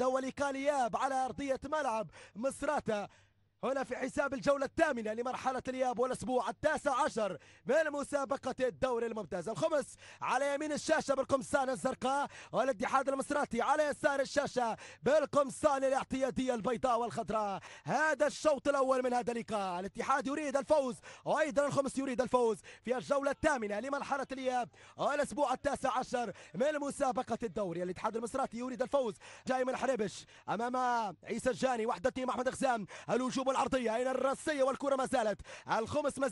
السداد هو لكالياب على أرضية ملعب مصراتة هنا في حساب الجولة الثامنة لمرحلة الياب والأسبوع التاسع عشر من مسابقة الدوري الممتاز الخمس على يمين الشاشة بالقمصان الزرقاء والاتحاد المصراتي على يسار الشاشة بالقمصان الاعتيادية البيضاء والخضراء هذا الشوط الأول من هذا اللقاء الاتحاد يريد الفوز وأيضا الخمس يريد الفوز في الجولة الثامنة لمرحلة الياب والأسبوع التاسع عشر من مسابقة الدوري الاتحاد المصراتي يريد الفوز جاي من حريبش أمام عيسى الجاني وحدتي مع أحمد غسام الهجوم والعرضية إلى الرأسية والكرة ما زالت الخمس ما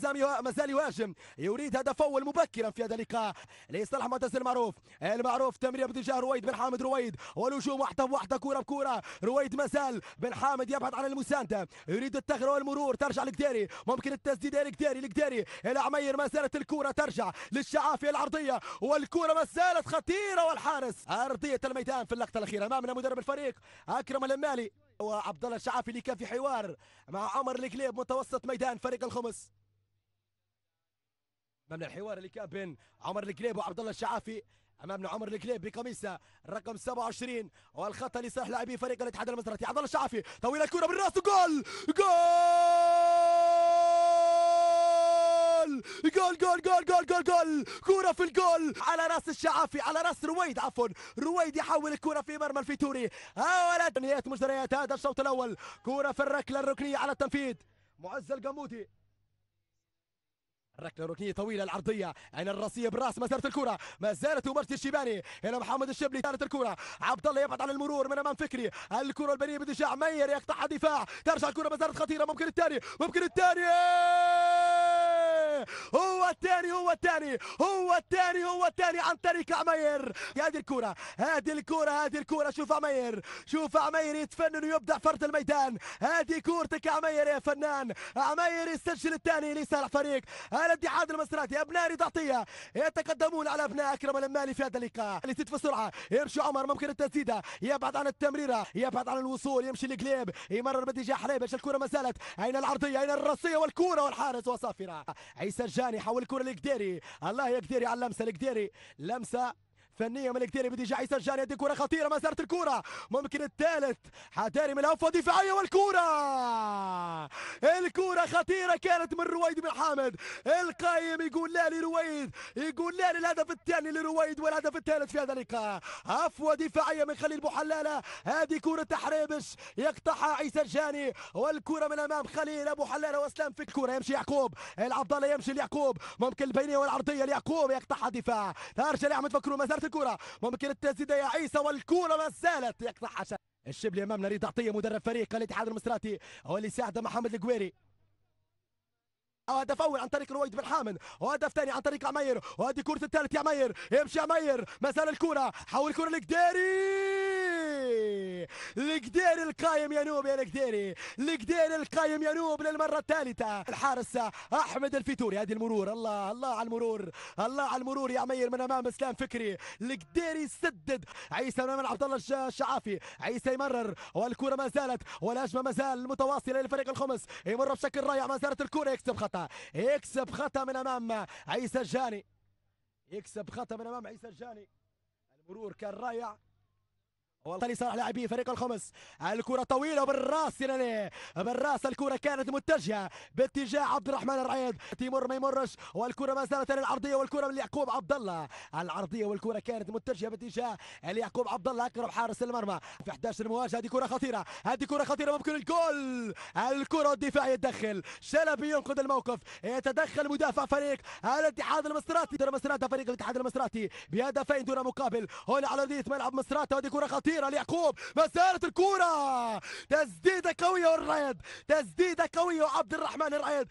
زال يهاجم يريد هدف أول مبكرا في هذا اللقاء لصالح معتز المعروف المعروف تمرير باتجاه رويد بن حامد رويد والهجوم وحده بوحده كرة بكرة رويد ما زال بن حامد يبحث عن المساندة يريد التغرى والمرور ترجع لكديري ممكن التسديد لكديري لكديري إلى عمير ما زالت الكرة ترجع للشعافي العرضية والكرة ما زالت خطيرة والحارس أرضية الميدان في اللقطة الأخيرة أمامنا مدرب الفريق أكرم المالي وعبد الله الشعافي اللي كان في حوار مع عمر الكليب متوسط ميدان فريق الخمس امامنا الحوار اللي كان بين عمر الكليب وعبد الله الشعافي امامنا عمر الكليب بقميصه رقم 27 والخطا لصالح لاعبي فريق الاتحاد المزرعي عبد الله الشعافي طويله الكره بالراس جول جول جول جول جول جول جول جول كرة في الجول على راس الشعافي على راس رويد عفوا رويد يحول الكرة في مرمى الفيتوري ولد نهاية مجريات هذا الشوط الأول كرة في الركلة الركنية على التنفيذ معز القمودي الركله الركنيه طويله العرضيه عين الراسيه بالراس ما زالت الكره ما زالت مباشر الشيباني هنا محمد الشبلي كانت الكره عبد الله يبعد عن المرور من امام فكري الكره البنيه بدفاع مير يقطعها دفاع ترجع الكره ما زالت خطيره ممكن الثاني ممكن الثاني الثاني هو الثاني هو الثاني هو الثاني عن طريق عمير هذه الكرة هذه الكرة هذه الكرة شوف عمير شوف عمير يتفنن ويبدع فرد الميدان هذه كورتك عمير يا فنان عمير يسجل الثاني لصالح فريق الاتحاد المصراتي ابناء رضاطية يتقدمون على ابناء اكرم المالي في هذا اللقاء اللي تدفع سرعة يمشي عمر ممكن التسديدة يبعد عن التمريرة يبعد عن الوصول يمشي لقليب يمرر باتجاه حليب الكرة ما زالت اين العرضية اين الرصية والكورة والحارس وصافرة عيسى الجاني حول الكره لقديري الله يا قديري على اللمسه لقديري لمسه فنيه من الكتير بدي جاي سرجان يدي كره خطيره ما زالت الكره ممكن الثالث حداري من الهفوه دفاعيه والكره الكره خطيره كانت من رويد بن حامد القايم يقول لا لرويد يقول لا للهدف الثاني لرويد والهدف الثالث في هذا اللقاء هفوة دفاعيه من خليل بوحلاله هذه كره تحريبش يقطعها عيسى الجاني والكره من امام خليل ابو حلاله واسلام في الكره يمشي يعقوب العبد الله يمشي ليعقوب ممكن البينيه والعرضيه ليعقوب يقطعها دفاع ترجع لاحمد فكرو ما زالت الكره ممكن التسديده يا عيسى والكره ما زالت يقطعها الشبلي أمام نريد عطيه مدرب فريق الاتحاد المصراتي هو اللي ساعده محمد القويري هدف اول عن طريق رويد بن حامد وهدف ثاني عن طريق عمير وهذه كره الثالث يا عمير يمشي عمير ما زال الكره حول الكره لقديري القديري القايم يا نوب يا القديري القديري القايم يا نوب للمره الثالثه الحارس احمد الفيتوري هذه المرور الله الله على المرور الله على المرور يا عمير من امام اسلام فكري القديري سدد عيسى من امام عبد الله الشعافي عيسى يمرر والكره ما زالت والهجمه ما زال متواصله للفريق الخمس يمر بشكل رائع ما زالت الكره يكسب خطا يكسب خطأ من أمام عيسى الجاني يكسب خطأ من أمام عيسى الجاني المرور كان رائع والله صالح لاعبي فريق الخمس الكره طويله بالراس يعني بالراس الكره كانت متجهه باتجاه عبد الرحمن الرعيد تيمور ما يمرش والكره ما زالت العرضيه والكره من يعقوب عبد الله العرضيه والكره كانت متجهه باتجاه يعقوب عبد الله اقرب حارس المرمى في 11 المواجهه هذه كره خطيره هذه كره خطيره ممكن الجول الكره الدفاع يتدخل شلبي ينقذ الموقف يتدخل مدافع فريق الاتحاد المصراتي مصراتة فريق الاتحاد المصراتي بهدفين دون مقابل هنا على ارضيه ملعب مصراتة هذه كره خطيره خطيره ليعقوب مساره الكوره تسديده قويه والريد تسديده قويه وعبد الرحمن الريد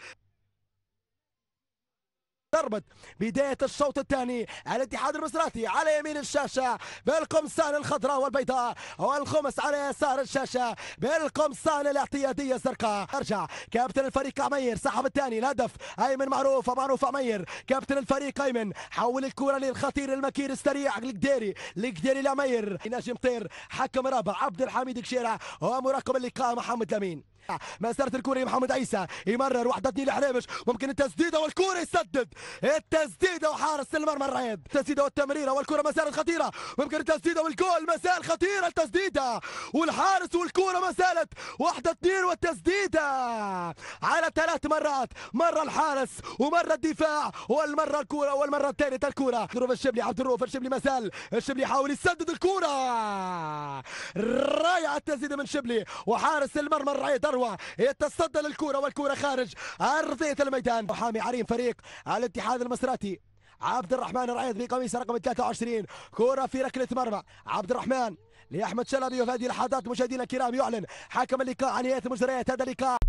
ضربت بداية الشوط الثاني الاتحاد المصراتي على يمين الشاشة بالقمصان الخضراء والبيضاء والخمس على يسار الشاشة بالقمصان الاعتيادية الزرقاء أرجع كابتن الفريق عمير صاحب الثاني الهدف أيمن معروف ومعروف عمير كابتن الفريق أيمن حول الكرة للخطير المكير السريع لقديري لقديري لعمير نجم طير حكم رابع عبد الحميد كشيرة ومراقب اللقاء محمد لمين مسارة الكوري محمد عيسى يمرر اثنين لحريبش ممكن التسديدة والكوري يسدد التسديدة وحارس المرمى الرعيب التسديدة والتمريرة ما زالت خطيرة ممكن التسديدة والجول مسار خطيرة التسديدة والحارس والكرة ما زالت واحدة اثنين والتسديدة على ثلاث مرات مرة الحارس ومرة الدفاع والمرة الكورة والمرة الثالثة الكورة عبد الروف الشبلي عبد الروف الشبلي زال الشبلي يحاول يسدد الكورة رائعة التسديدة من شبلي وحارس المرمى الرعيب الثروه يتصدى للكره والكره خارج ارضيه الميدان محامي عريم فريق الاتحاد المسراتي عبد الرحمن الرعيض بقميص رقم 23 كره في ركله مرمى عبد الرحمن لاحمد شلبي في هذه اللحظات مشاهدينا الكرام يعلن حكم اللقاء عن نهايه المجريات هذا اللقاء